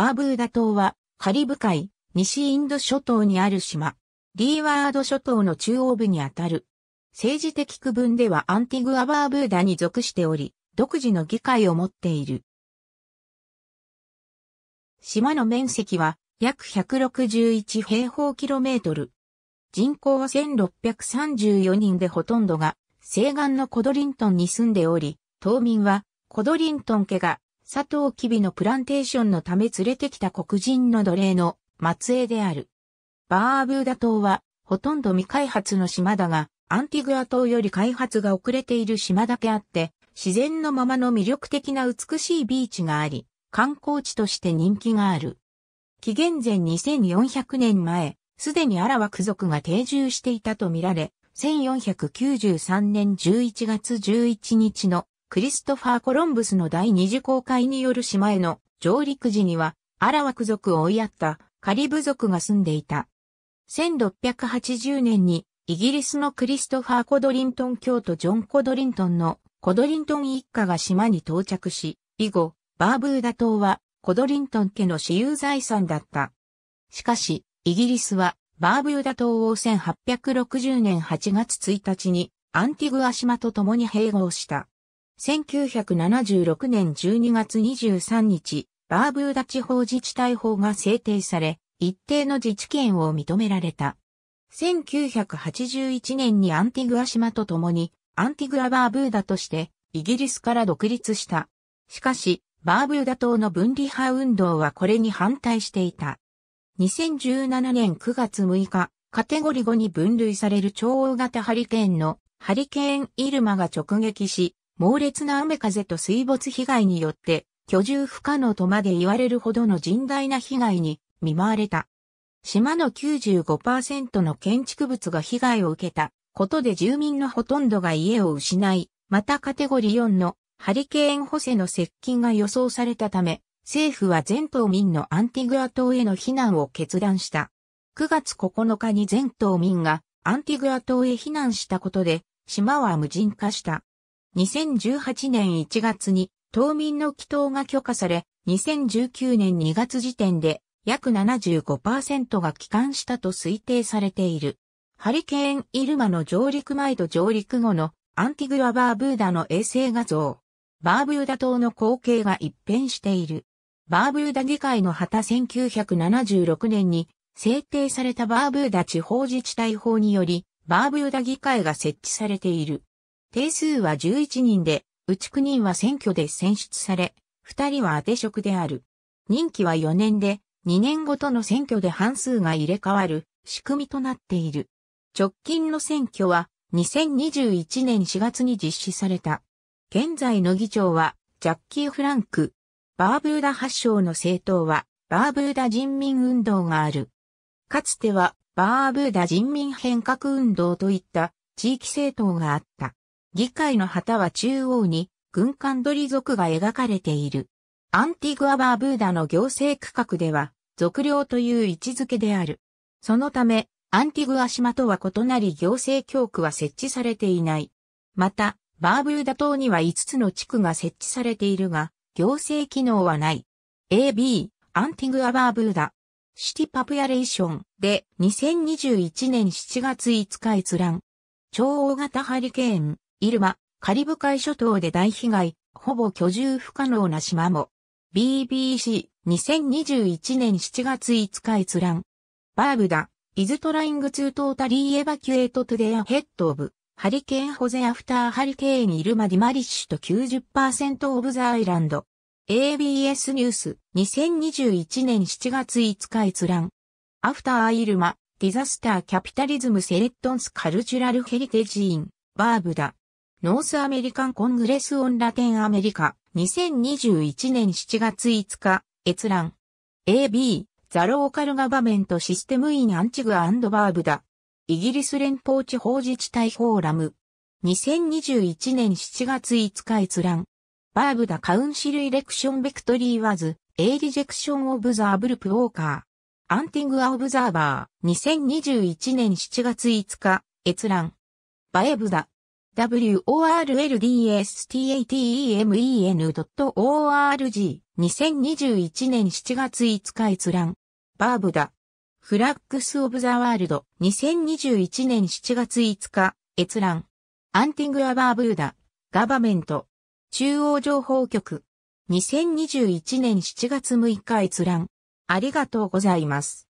バーブーダ島はカリブ海、西インド諸島にある島、リーワード諸島の中央部にあたる。政治的区分ではアンティグア・バーブーダに属しており、独自の議会を持っている。島の面積は約161平方キロメートル。人口は1634人でほとんどが西岸のコドリントンに住んでおり、島民はコドリントン家が佐藤キビのプランテーションのため連れてきた黒人の奴隷の末裔である。バーブーダ島は、ほとんど未開発の島だが、アンティグア島より開発が遅れている島だけあって、自然のままの魅力的な美しいビーチがあり、観光地として人気がある。紀元前2400年前、すでにアラワク族が定住していたとみられ、1493年11月11日のクリストファー・コロンブスの第二次航海による島への上陸時には、アラワク族を追いやったカリブ族が住んでいた。1680年にイギリスのクリストファー・コドリントン教徒ジョン・コドリントンのコドリントン一家が島に到着し、以後、バーブーダ島はコドリントン家の私有財産だった。しかし、イギリスはバーブーダ島を1860年8月1日にアンティグア島と共に併合した。1976年12月23日、バーブーダ地方自治体法が制定され、一定の自治権を認められた。1981年にアンティグア島と共に、アンティグアバーブーダとして、イギリスから独立した。しかし、バーブーダ島の分離派運動はこれに反対していた。2017年9月6日、カテゴリ5に分類される超大型ハリケーンのハリケーンイルマが直撃し、猛烈な雨風と水没被害によって、居住不可能とまで言われるほどの甚大な被害に見舞われた。島の95%の建築物が被害を受けたことで住民のほとんどが家を失い、またカテゴリー4のハリケーン補正の接近が予想されたため、政府は全島民のアンティグア島への避難を決断した。9月9日に全島民がアンティグア島へ避難したことで、島は無人化した。2018年1月に島民の祈祷が許可され、2019年2月時点で約75%が帰還したと推定されている。ハリケーン・イルマの上陸前と上陸後のアンティグア・バーブーダの衛星画像。バーブーダ島の光景が一変している。バーブーダ議会の旗1976年に制定されたバーブーダ地方自治体法により、バーブーダ議会が設置されている。定数は11人で、うち9人は選挙で選出され、2人は当て職である。任期は4年で、2年ごとの選挙で半数が入れ替わる仕組みとなっている。直近の選挙は2021年4月に実施された。現在の議長はジャッキー・フランク。バーブーダ発祥の政党はバーブーダ人民運動がある。かつてはバーブーダ人民変革運動といった地域政党があった。議会の旗は中央に軍艦リ族が描かれている。アンティグア・バーブーダの行政区画では、族領という位置づけである。そのため、アンティグア島とは異なり行政教区は設置されていない。また、バーブーダ島には5つの地区が設置されているが、行政機能はない。AB、アンティグア・バーブーダ。シティパプヤレーションで2021年7月5日閲覧。超大型ハリケーン、イルマ、カリブ海諸島で大被害、ほぼ居住不可能な島も。BBC、2021年7月5日閲覧。バーブダ、イズトライングツートータリーエバキュエートトゥデアヘッドオブ、ハリケーンホゼアフターハリケーンイルマディマリッシュと90%オブザアイランド。ABS ニュース、2021年7月5日閲覧。アフターイルマ、ディザスターキャピタリズムセレットンスカルチュラルヘリテジーン、バーブダ。ノースアメリカンコングレスオンラテンアメリカ、2021年7月5日、閲覧。AB、ザ・ローカル・ガバメント・システム・イン・アンチグ・アンド・バーブダ。イギリス連邦地方自治体フォーラム。2021年7月5日閲覧。バーブダ・カウンシル・イレクション・ベクトリー・ワズ、A リジェクション・オブ・ザ・アブルプ・ウォーカー。アンティング・ア・オブザーバー。2021年7月5日、閲覧。バエブダ。worldstatemen.org 2021年7月5日閲覧。バーブダ。フラックス・オブ・ザ・ワールド2021年7月5日閲覧。アンティング・ア・バーブーダ。ガバメント。中央情報局。2021年7月6日閲覧。ありがとうございます。